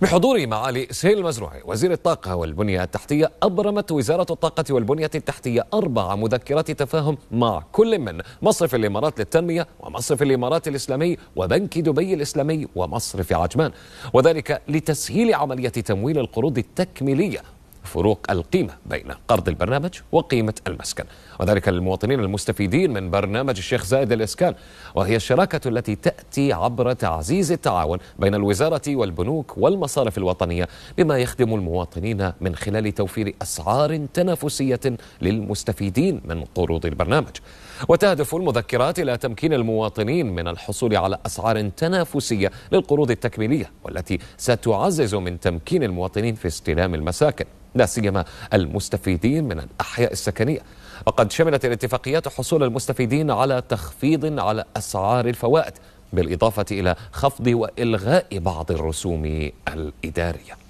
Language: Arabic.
بحضور معالي سهيل المزروعي وزير الطاقة والبنية التحتية أبرمت وزارة الطاقة والبنية التحتية أربع مذكرات تفاهم مع كل من مصرف الإمارات للتنمية ومصرف الإمارات الإسلامي وبنك دبي الإسلامي ومصرف عجمان وذلك لتسهيل عملية تمويل القروض التكميلية فروق القيمة بين قرض البرنامج وقيمة المسكن وذلك للمواطنين المستفيدين من برنامج الشيخ زايد الإسكان وهي الشراكة التي تأتي عبر تعزيز التعاون بين الوزارة والبنوك والمصارف الوطنية بما يخدم المواطنين من خلال توفير أسعار تنافسية للمستفيدين من قروض البرنامج وتهدف المذكرات إلى تمكين المواطنين من الحصول على أسعار تنافسية للقروض التكميلية والتي ستعزز من تمكين المواطنين في استلام المساكن لا سيما المستفيدين من الأحياء السكنية وقد شملت الاتفاقيات حصول المستفيدين على تخفيض على أسعار الفوائد بالإضافة إلى خفض وإلغاء بعض الرسوم الإدارية